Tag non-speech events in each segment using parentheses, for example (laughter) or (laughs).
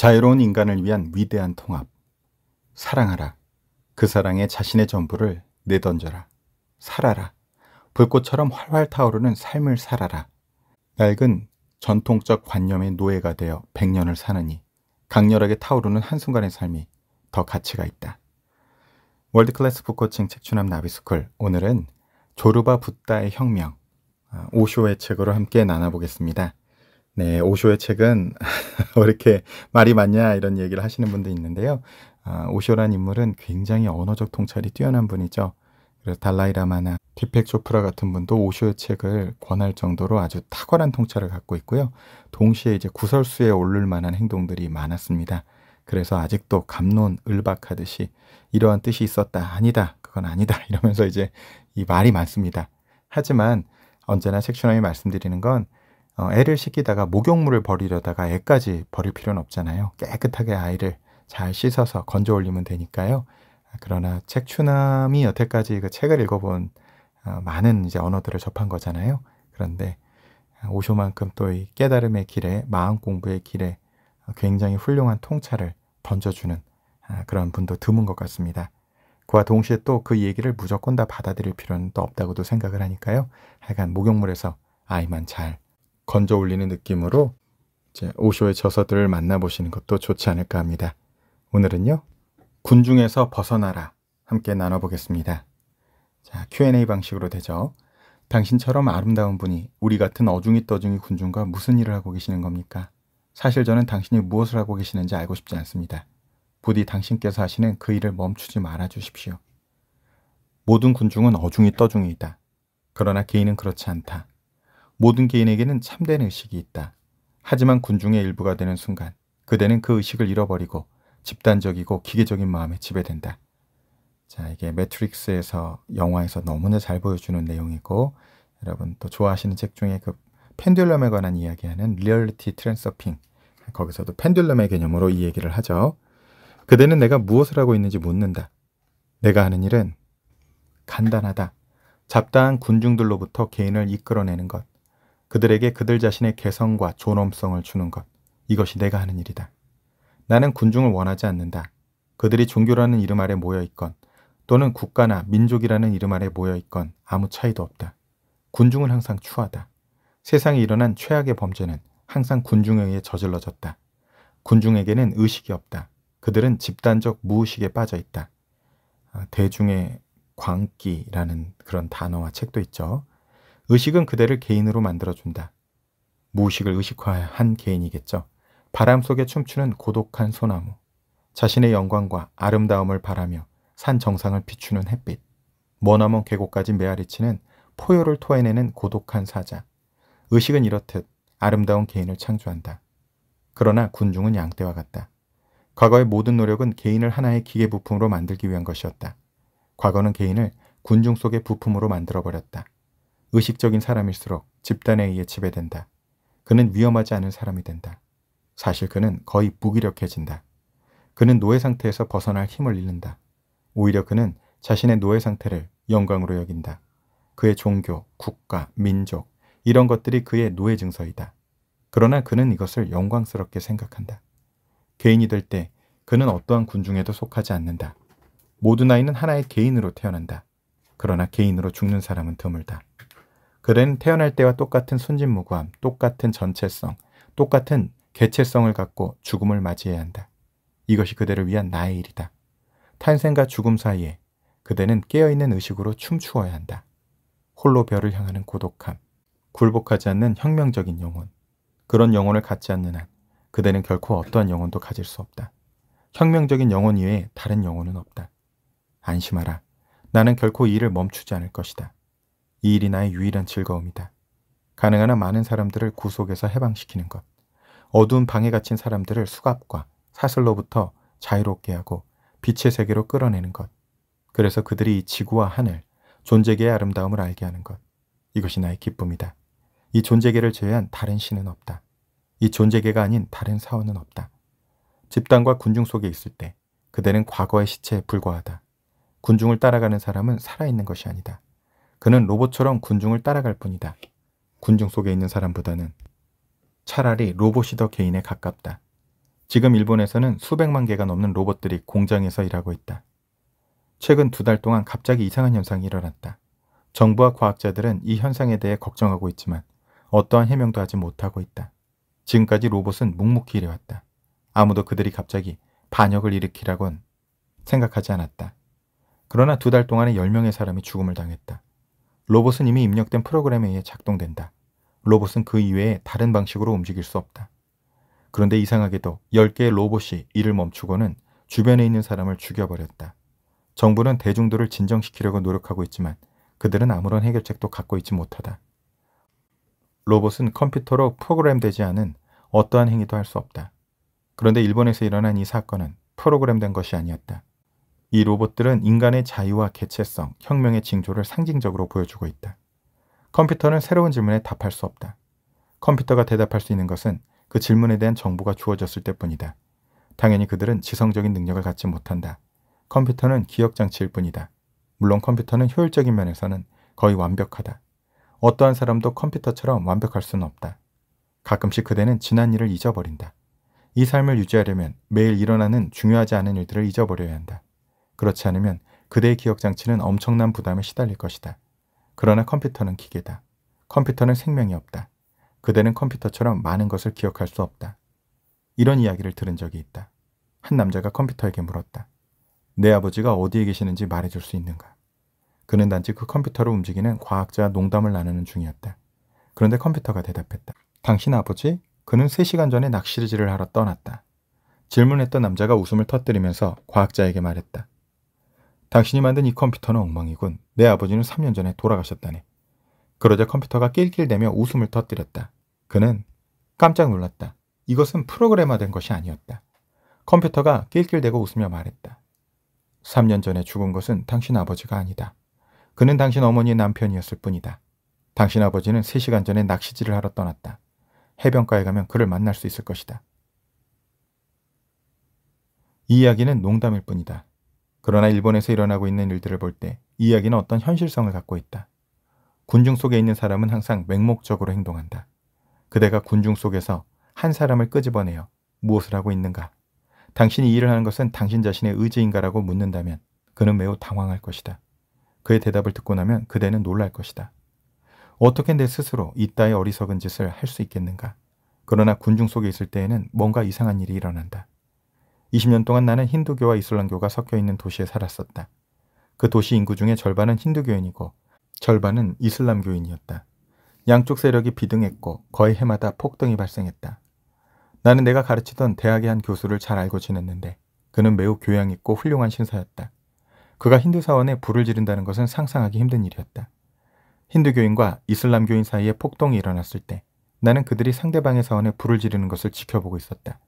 자유로운 인간을 위한 위대한 통합. 사랑하라. 그 사랑에 자신의 전부를 내던져라. 살아라. 불꽃처럼 활활 타오르는 삶을 살아라. 낡은 전통적 관념의 노예가 되어 백년을 사느니 강렬하게 타오르는 한순간의 삶이 더 가치가 있다. 월드클래스 북코칭 책추남 나비스쿨 오늘은 조르바 붓다의 혁명 아, 오쇼의 책으로 함께 나눠보겠습니다. 네, 오쇼의 책은 (laughs) 왜 이렇게 말이 많냐 이런 얘기를 하시는 분도 있는데요. 아, 오쇼란 인물은 굉장히 언어적 통찰이 뛰어난 분이죠. 그래서 달라이라마나 디펙 초프라 같은 분도 오쇼의 책을 권할 정도로 아주 탁월한 통찰을 갖고 있고요. 동시에 이제 구설수에 오를 만한 행동들이 많았습니다. 그래서 아직도 감론을박하듯이 이러한 뜻이 있었다 아니다 그건 아니다 이러면서 이제 이 말이 많습니다. 하지만 언제나 색슈남이 말씀드리는 건 어, 애를 씻기다가 목욕물을 버리려다가 애까지 버릴 필요는 없잖아요. 깨끗하게 아이를 잘 씻어서 건져 올리면 되니까요. 그러나 책추남이 여태까지 그 책을 읽어본 어, 많은 이제 언어들을 접한 거잖아요. 그런데 오쇼만큼 또이 깨달음의 길에 마음 공부의 길에 굉장히 훌륭한 통찰을 던져주는 아, 그런 분도 드문 것 같습니다. 그와 동시에 또 그 얘기를 무조건 다 받아들일 필요는 또 없다고도 생각을 하니까요. 하여간 목욕물에서 아이만 잘 건져 올리는 느낌으로 오쇼의 저서들을 만나보시는 것도 좋지 않을까 합니다. 오늘은요. 군중에서 벗어나라 함께 나눠보겠습니다. 자, Q&A 방식으로 되죠. 당신처럼 아름다운 분이 우리 같은 어중이 떠중이 군중과 무슨 일을 하고 계시는 겁니까? 사실 저는 당신이 무엇을 하고 계시는지 알고 싶지 않습니다. 부디 당신께서 하시는 그 일을 멈추지 말아 주십시오. 모든 군중은 어중이 떠중이다. 그러나 개인은 그렇지 않다. 모든 개인에게는 참된 의식이 있다. 하지만 군중의 일부가 되는 순간 그대는 그 의식을 잃어버리고 집단적이고 기계적인 마음에 지배된다. 자, 이게 매트릭스에서 영화에서 너무나 잘 보여주는 내용이고 여러분 또 좋아하시는 책 중에 그 펜듈럼에 관한 이야기하는 리얼리티 트랜서핑 거기서도 펜듈럼의 개념으로 이 얘기를 하죠. 그대는 내가 무엇을 하고 있는지 묻는다. 내가 하는 일은 간단하다. 잡다한 군중들로부터 개인을 이끌어내는 것. 그들에게 그들 자신의 개성과 존엄성을 주는 것. 이것이 내가 하는 일이다. 나는 군중을 원하지 않는다. 그들이 종교라는 이름 아래 모여 있건 또는 국가나 민족이라는 이름 아래 모여 있건 아무 차이도 없다. 군중은 항상 추하다. 세상에 일어난 최악의 범죄는 항상 군중에 의해 저질러졌다. 군중에게는 의식이 없다. 그들은 집단적 무의식에 빠져 있다. 아, 대중의 광기라는 그런 단어와 책도 있죠. 의식은 그대를 개인으로 만들어준다. 무의식을 의식화한 개인이겠죠. 바람 속에 춤추는 고독한 소나무, 자신의 영광과 아름다움을 바라며 산 정상을 비추는 햇빛, 머나먼 계곡까지 메아리치는 포효를 토해내는 고독한 사자. 의식은 이렇듯 아름다운 개인을 창조한다. 그러나 군중은 양떼와 같다. 과거의 모든 노력은 개인을 하나의 기계 부품으로 만들기 위한 것이었다. 과거는 개인을 군중 속의 부품으로 만들어버렸다. 의식적인 사람일수록 집단에 의해 지배된다. 그는 위험하지 않은 사람이 된다. 사실 그는 거의 무기력해진다. 그는 노예 상태에서 벗어날 힘을 잃는다. 오히려 그는 자신의 노예 상태를 영광으로 여긴다. 그의 종교, 국가, 민족, 이런 것들이 그의 노예 증서이다. 그러나 그는 이것을 영광스럽게 생각한다. 개인이 될 때 그는 어떠한 군중에도 속하지 않는다. 모든 아이는 하나의 개인으로 태어난다. 그러나 개인으로 죽는 사람은 드물다. 그는 태어날 때와 똑같은 순진무구함, 똑같은 전체성, 똑같은 개체성을 갖고 죽음을 맞이해야 한다. 이것이 그대를 위한 나의 일이다. 탄생과 죽음 사이에 그대는 깨어있는 의식으로 춤추어야 한다. 홀로 별을 향하는 고독함, 굴복하지 않는 혁명적인 영혼. 그런 영혼을 갖지 않는 한 그대는 결코 어떠한 영혼도 가질 수 없다. 혁명적인 영혼 이외에 다른 영혼은 없다. 안심하라. 나는 결코 일을 멈추지 않을 것이다. 이 일이 나의 유일한 즐거움이다. 가능한 한 많은 사람들을 구속에서 해방시키는 것. 어두운 방에 갇힌 사람들을 수갑과 사슬로부터 자유롭게 하고 빛의 세계로 끌어내는 것. 그래서 그들이 이 지구와 하늘, 존재계의 아름다움을 알게 하는 것. 이것이 나의 기쁨이다. 이 존재계를 제외한 다른 신은 없다. 이 존재계가 아닌 다른 사원은 없다. 집단과 군중 속에 있을 때 그대는 과거의 시체에 불과하다. 군중을 따라가는 사람은 살아있는 것이 아니다. 그는 로봇처럼 군중을 따라갈 뿐이다. 군중 속에 있는 사람보다는 차라리 로봇이 더 개인에 가깝다. 지금 일본에서는 수백만 개가 넘는 로봇들이 공장에서 일하고 있다. 최근 두 달 동안 갑자기 이상한 현상이 일어났다. 정부와 과학자들은 이 현상에 대해 걱정하고 있지만 어떠한 해명도 하지 못하고 있다. 지금까지 로봇은 묵묵히 일해왔다. 아무도 그들이 갑자기 반역을 일으키라곤 생각하지 않았다. 그러나 두 달 동안에 10명의 사람이 죽음을 당했다. 로봇은 이미 입력된 프로그램에 의해 작동된다. 로봇은 그 이외에 다른 방식으로 움직일 수 없다. 그런데 이상하게도 10개의 로봇이 이를 멈추고는 주변에 있는 사람을 죽여버렸다. 정부는 대중들을 진정시키려고 노력하고 있지만 그들은 아무런 해결책도 갖고 있지 못하다. 로봇은 컴퓨터로 프로그램되지 않은 어떠한 행위도 할 수 없다. 그런데 일본에서 일어난 이 사건은 프로그램된 것이 아니었다. 이 로봇들은 인간의 자유와 개체성, 혁명의 징조를 상징적으로 보여주고 있다. 컴퓨터는 새로운 질문에 답할 수 없다. 컴퓨터가 대답할 수 있는 것은 그 질문에 대한 정보가 주어졌을 때뿐이다. 당연히 그들은 지성적인 능력을 갖지 못한다. 컴퓨터는 기억장치일 뿐이다. 물론 컴퓨터는 효율적인 면에서는 거의 완벽하다. 어떠한 사람도 컴퓨터처럼 완벽할 수는 없다. 가끔씩 그대는 지난 일을 잊어버린다. 이 삶을 유지하려면 매일 일어나는 중요하지 않은 일들을 잊어버려야 한다. 그렇지 않으면 그대의 기억장치는 엄청난 부담에 시달릴 것이다. 그러나 컴퓨터는 기계다. 컴퓨터는 생명이 없다. 그대는 컴퓨터처럼 많은 것을 기억할 수 없다. 이런 이야기를 들은 적이 있다. 한 남자가 컴퓨터에게 물었다. 내 아버지가 어디에 계시는지 말해줄 수 있는가? 그는 단지 그 컴퓨터로 움직이는 과학자와 농담을 나누는 중이었다. 그런데 컴퓨터가 대답했다. 당신 아버지? 그는 3시간 전에 낚시를 하러 떠났다. 질문했던 남자가 웃음을 터뜨리면서 과학자에게 말했다. 당신이 만든 이 컴퓨터는 엉망이군. 내 아버지는 3년 전에 돌아가셨다네. 그러자 컴퓨터가 낄낄대며 웃음을 터뜨렸다. 그는 깜짝 놀랐다. 이것은 프로그래머된 것이 아니었다. 컴퓨터가 낄낄대고 웃으며 말했다. 3년 전에 죽은 것은 당신 아버지가 아니다. 그는 당신 어머니의 남편이었을 뿐이다. 당신 아버지는 3시간 전에 낚시질을 하러 떠났다. 해변가에 가면 그를 만날 수 있을 것이다. 이 이야기는 농담일 뿐이다. 그러나 일본에서 일어나고 있는 일들을 볼 때이야기는 어떤 현실성을 갖고 있다. 군중 속에 있는 사람은 항상 맹목적으로 행동한다. 그대가 군중 속에서 한 사람을 끄집어내어 무엇을 하고 있는가? 당신이 일을 하는 것은 당신 자신의 의지인가라고 묻는다면 그는 매우 당황할 것이다. 그의 대답을 듣고 나면 그대는 놀랄 것이다. 어떻게 내 스스로 이따의 어리석은 짓을 할 수 있겠는가? 그러나 군중 속에 있을 때에는 뭔가 이상한 일이 일어난다. 20년 동안 나는 힌두교와 이슬람교가 섞여 있는 도시에 살았었다. 그 도시 인구 중에 절반은 힌두교인이고 절반은 이슬람교인이었다. 양쪽 세력이 비등했고 거의 해마다 폭등이 발생했다. 나는 내가 가르치던 대학의 한 교수를 잘 알고 지냈는데 그는 매우 교양 있고 훌륭한 신사였다. 그가 힌두 사원에 불을 지른다는 것은 상상하기 힘든 일이었다. 힌두교인과 이슬람교인 사이에 폭동이 일어났을 때 나는 그들이 상대방의 사원에 불을 지르는 것을 지켜보고 있었다.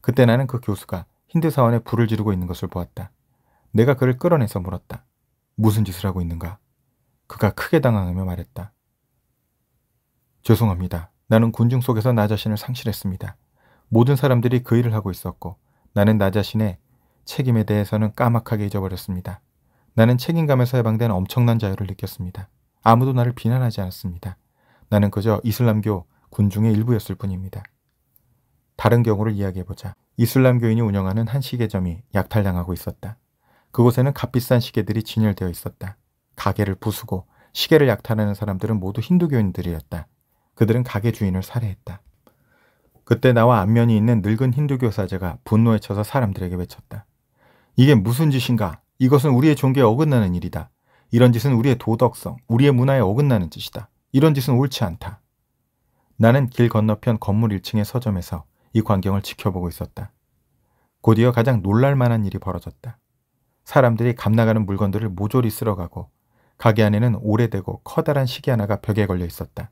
그때 나는 그 교수가 힌드 사원에 불을 지르고 있는 것을 보았다. 내가 그를 끌어내서 물었다. 무슨 짓을 하고 있는가? 그가 크게 당황하며 말했다. 죄송합니다. 나는 군중 속에서 나 자신을 상실했습니다. 모든 사람들이 그 일을 하고 있었고 나는 나 자신의 책임에 대해서는 까맣게 잊어버렸습니다. 나는 책임감에서 해방된 엄청난 자유를 느꼈습니다. 아무도 나를 비난하지 않았습니다. 나는 그저 이슬람교 군중의 일부였을 뿐입니다. 다른 경우를 이야기해보자. 이슬람교인이 운영하는 한 시계점이 약탈당하고 있었다. 그곳에는 값비싼 시계들이 진열되어 있었다. 가게를 부수고 시계를 약탈하는 사람들은 모두 힌두교인들이었다. 그들은 가게 주인을 살해했다. 그때 나와 안면이 있는 늙은 힌두교 사제가 분노에 쳐서 사람들에게 외쳤다. 이게 무슨 짓인가? 이것은 우리의 종교에 어긋나는 일이다. 이런 짓은 우리의 도덕성, 우리의 문화에 어긋나는 짓이다. 이런 짓은 옳지 않다. 나는 길 건너편 건물 1층의 서점에서 이 광경을 지켜보고 있었다. 곧이어 가장 놀랄만한 일이 벌어졌다. 사람들이 감나가는 물건들을 모조리 쓸어가고 가게 안에는 오래되고 커다란 시계 하나가 벽에 걸려 있었다.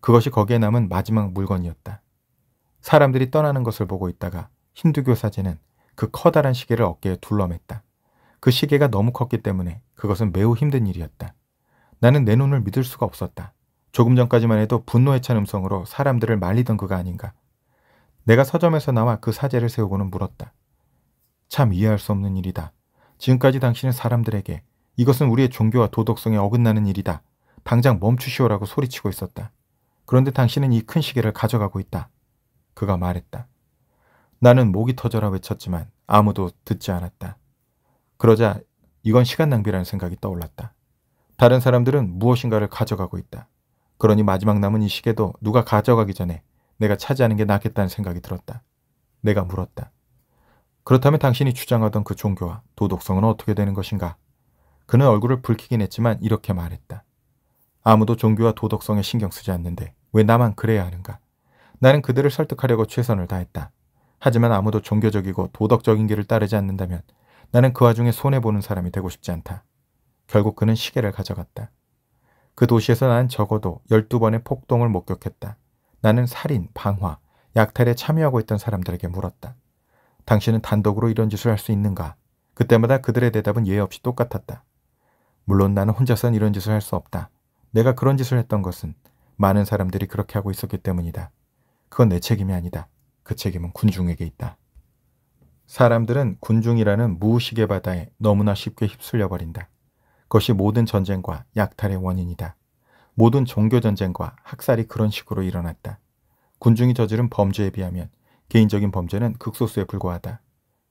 그것이 거기에 남은 마지막 물건이었다. 사람들이 떠나는 것을 보고 있다가 힌두교 사제는 그 커다란 시계를 어깨에 둘러맸다. 그 시계가 너무 컸기 때문에 그것은 매우 힘든 일이었다. 나는 내 눈을 믿을 수가 없었다. 조금 전까지만 해도 분노에 찬 음성으로 사람들을 말리던 그가 아닌가. 내가 서점에서 나와 그 사제를 세우고는 물었다. 참 이해할 수 없는 일이다. 지금까지 당신은 사람들에게 이것은 우리의 종교와 도덕성에 어긋나는 일이다. 당장 멈추시오라고 소리치고 있었다. 그런데 당신은 이 큰 시계를 가져가고 있다. 그가 말했다. 나는 목이 터져라 외쳤지만 아무도 듣지 않았다. 그러자 이건 시간 낭비라는 생각이 떠올랐다. 다른 사람들은 무엇인가를 가져가고 있다. 그러니 마지막 남은 이 시계도 누가 가져가기 전에 내가 차지하는 게 낫겠다는 생각이 들었다. 내가 물었다. 그렇다면 당신이 주장하던 그 종교와 도덕성은 어떻게 되는 것인가? 그는 얼굴을 붉히긴 했지만 이렇게 말했다. 아무도 종교와 도덕성에 신경 쓰지 않는데 왜 나만 그래야 하는가? 나는 그들을 설득하려고 최선을 다했다. 하지만 아무도 종교적이고 도덕적인 길을 따르지 않는다면 나는 그 와중에 손해보는 사람이 되고 싶지 않다. 결국 그는 시계를 가져갔다. 그 도시에서 난 적어도 12번의 폭동을 목격했다. 나는 살인, 방화, 약탈에 참여하고 있던 사람들에게 물었다. 당신은 단독으로 이런 짓을 할 수 있는가? 그때마다 그들의 대답은 예의 없이 똑같았다. 물론 나는 혼자선 이런 짓을 할 수 없다. 내가 그런 짓을 했던 것은 많은 사람들이 그렇게 하고 있었기 때문이다. 그건 내 책임이 아니다. 그 책임은 군중에게 있다. 사람들은 군중이라는 무의식의 바다에 너무나 쉽게 휩쓸려 버린다. 그것이 모든 전쟁과 약탈의 원인이다. 모든 종교전쟁과 학살이 그런 식으로 일어났다. 군중이 저지른 범죄에 비하면 개인적인 범죄는 극소수에 불과하다.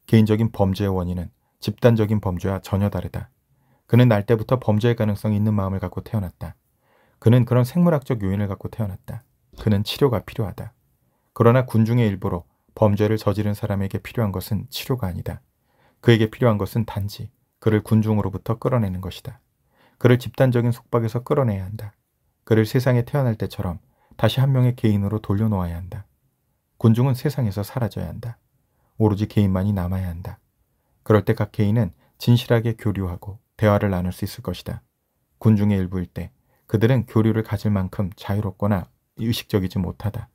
개인적인 범죄의 원인은 집단적인 범죄와 전혀 다르다. 그는 날 때부터 범죄의 가능성이 있는 마음을 갖고 태어났다. 그는 그런 생물학적 요인을 갖고 태어났다. 그는 치료가 필요하다. 그러나 군중의 일부로 범죄를 저지른 사람에게 필요한 것은 치료가 아니다. 그에게 필요한 것은 단지 그를 군중으로부터 끌어내는 것이다. 그를 집단적인 속박에서 끌어내야 한다. 그를 세상에 태어날 때처럼 다시 한 명의 개인으로 돌려놓아야 한다. 군중은 세상에서 사라져야 한다. 오로지 개인만이 남아야 한다. 그럴 때 각 개인은 진실하게 교류하고 대화를 나눌 수 있을 것이다. 군중의 일부일 때 그들은 교류를 가질 만큼 자유롭거나 의식적이지 못하다.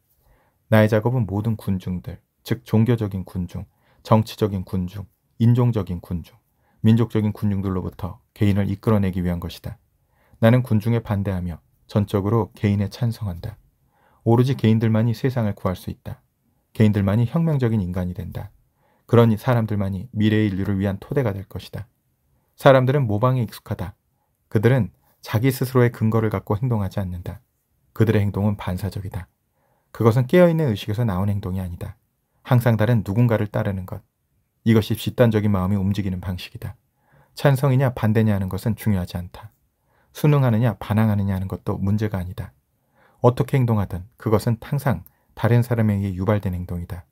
나의 작업은 모든 군중들, 즉 종교적인 군중, 정치적인 군중, 인종적인 군중, 민족적인 군중들로부터 개인을 이끌어내기 위한 것이다. 나는 군중에 반대하며 전적으로 개인에 찬성한다. 오로지 개인들만이 세상을 구할 수 있다. 개인들만이 혁명적인 인간이 된다. 그러니 사람들만이 미래의 인류를 위한 토대가 될 것이다. 사람들은 모방에 익숙하다. 그들은 자기 스스로의 근거를 갖고 행동하지 않는다. 그들의 행동은 반사적이다. 그것은 깨어있는 의식에서 나온 행동이 아니다. 항상 다른 누군가를 따르는 것. 이것이 집단적인 마음이 움직이는 방식이다. 찬성이냐 반대냐 하는 것은 중요하지 않다. 순응하느냐 반항하느냐 하는 것도 문제가 아니다. 어떻게 행동하든 그것은 항상 다른 사람에 의해 유발된 행동이다.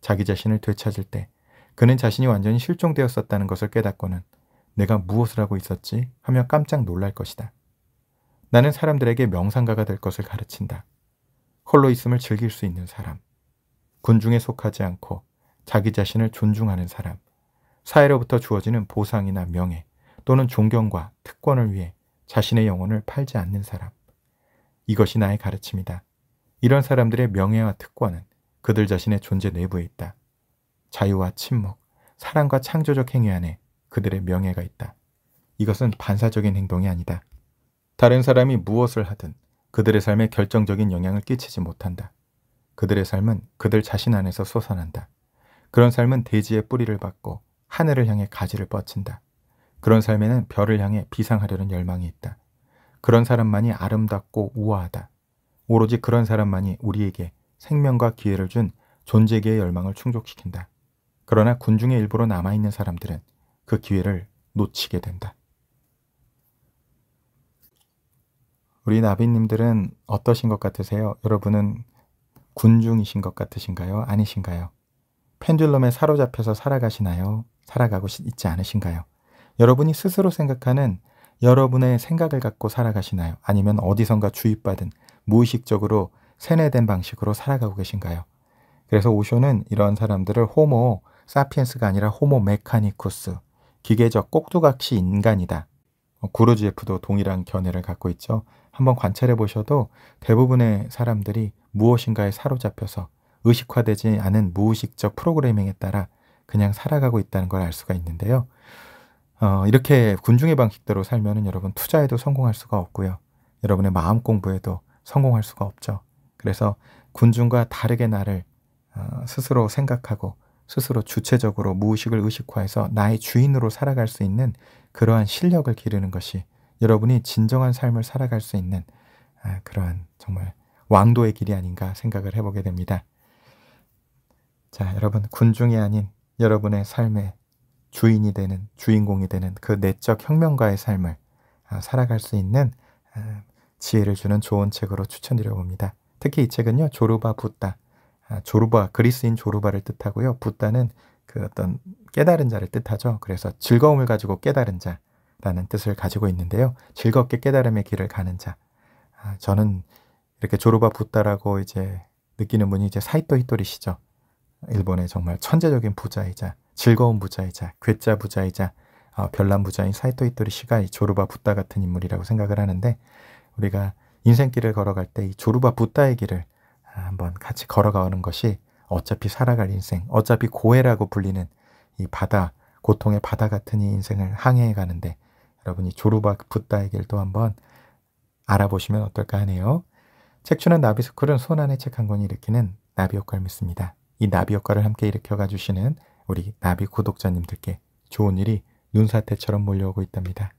자기 자신을 되찾을 때 그는 자신이 완전히 실종되었었다는 것을 깨닫고는 내가 무엇을 하고 있었지 하며 깜짝 놀랄 것이다. 나는 사람들에게 명상가가 될 것을 가르친다. 홀로 있음을 즐길 수 있는 사람. 군중에 속하지 않고 자기 자신을 존중하는 사람. 사회로부터 주어지는 보상이나 명예 또는 존경과 특권을 위해 자신의 영혼을 팔지 않는 사람. 이것이 나의 가르침이다. 이런 사람들의 명예와 특권은 그들 자신의 존재 내부에 있다. 자유와 침묵, 사랑과 창조적 행위 안에 그들의 명예가 있다. 이것은 반사적인 행동이 아니다. 다른 사람이 무엇을 하든 그들의 삶에 결정적인 영향을 끼치지 못한다. 그들의 삶은 그들 자신 안에서 솟아난다. 그런 삶은 대지의 뿌리를 받고 하늘을 향해 가지를 뻗친다. 그런 삶에는 별을 향해 비상하려는 열망이 있다. 그런 사람만이 아름답고 우아하다. 오로지 그런 사람만이 우리에게 생명과 기회를 준 존재계의 열망을 충족시킨다. 그러나 군중의 일부로 남아있는 사람들은 그 기회를 놓치게 된다. 우리 나비님들은 어떠신 것 같으세요? 여러분은 군중이신 것 같으신가요? 아니신가요? 펜듈럼에 사로잡혀서 살아가시나요? 살아가고 있지 않으신가요? 여러분이 스스로 생각하는 여러분의 생각을 갖고 살아가시나요? 아니면 어디선가 주입받은 무의식적으로 세뇌된 방식으로 살아가고 계신가요? 그래서 오쇼는 이런 사람들을 호모 사피엔스가 아니라 호모 메카니쿠스, 기계적 꼭두각시 인간이다. 어, 구르지에프도 동일한 견해를 갖고 있죠. 한번 관찰해 보셔도 대부분의 사람들이 무엇인가에 사로잡혀서 의식화되지 않은 무의식적 프로그래밍에 따라 그냥 살아가고 있다는 걸 알 수가 있는데요. 어, 이렇게 군중의 방식대로 살면은 여러분 투자에도 성공할 수가 없고요. 여러분의 마음 공부에도 성공할 수가 없죠. 그래서 군중과 다르게 나를 어, 스스로 생각하고 스스로 주체적으로 무의식을 의식화해서 나의 주인으로 살아갈 수 있는 그러한 실력을 기르는 것이 여러분이 진정한 삶을 살아갈 수 있는 아, 그러한 정말 왕도의 길이 아닌가 생각을 해보게 됩니다. 자, 여러분 군중이 아닌 여러분의 삶의 주인이 되는, 주인공이 되는 그 내적 혁명가의 삶을 아, 살아갈 수 있는 아, 지혜를 주는 좋은 책으로 추천드려 봅니다. 특히 이 책은요, 조르바 붓다. 아, 조르바, 그리스인 조르바를 뜻하고요. 붓다는 그 어떤 깨달은 자를 뜻하죠. 그래서 즐거움을 가지고 깨달은 자라는 뜻을 가지고 있는데요. 즐겁게 깨달음의 길을 가는 자. 저는 이렇게 조르바 붓다라고 이제 느끼는 분이 이제 사이토 히토리시죠. 일본의 정말 천재적인 부자이자 즐거운 부자이자 괴짜 부자이자 어, 별난 부자인 사이토이토리 씨가 이 조르바 붓다 같은 인물이라고 생각을 하는데 우리가 인생길을 걸어갈 때 이 조르바 붓다의 길을 아, 한번 같이 걸어가는 것이 어차피 살아갈 인생, 어차피 고해라고 불리는 이 바다, 고통의 바다 같은 이 인생을 항해해 가는데 여러분이 조르바 붓다의 길도 한번 알아보시면 어떨까 하네요. 책추는 나비스쿨은 손안의 책 한 권이 일으키는 나비 효과를 믿습니다. 이 나비 효과를 함께 일으켜가 주시는 우리 나비 구독자님들께 좋은 일이 눈사태처럼 몰려오고 있답니다.